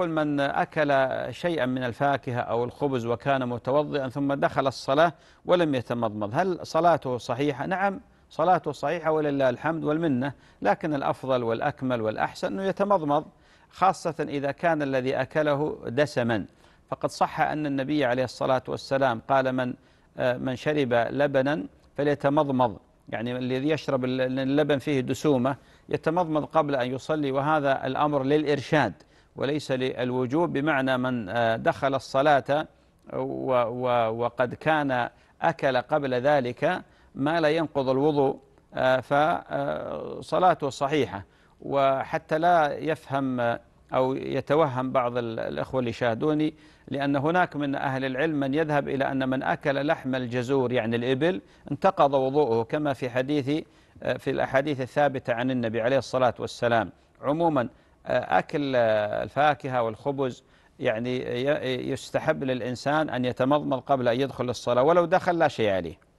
يقول من أكل شيئا من الفاكهة أو الخبز وكان متوضئا ثم دخل الصلاة ولم يتمضمض هل صلاته صحيحة؟ نعم صلاته صحيحة ولله الحمد والمنة لكن الأفضل والأكمل والأحسن أنه يتمضمض خاصة إذا كان الذي أكله دسما فقد صح أن النبي عليه الصلاة والسلام قال من آه، من شرب لبنا فليتمضمض يعني الذي يشرب اللبن فيه دسومة يتمضمض قبل أن يصلي وهذا الأمر للإرشاد وليس للوجوب بمعنى من آه، دخل الصلاة آه، وقد كان أكل قبل ذلك ما لا ينقض الوضوء آه، فصلاته صحيحة وحتى لا يفهم أو يتوهم بعض الأخوة اللي شاهدوني لأن هناك من أهل العلم من يذهب إلى أن من أكل لحم الجزور يعني الإبل انتقض وضوءه كما في حديث في الأحاديث الثابتة عن النبي عليه الصلاة والسلام عموما آه، أكل آه، الفاكهة والخبز يعني يستحب للإنسان أن يتمضمض قبل أن يدخل الصلاة ولو دخل لا شيء عليه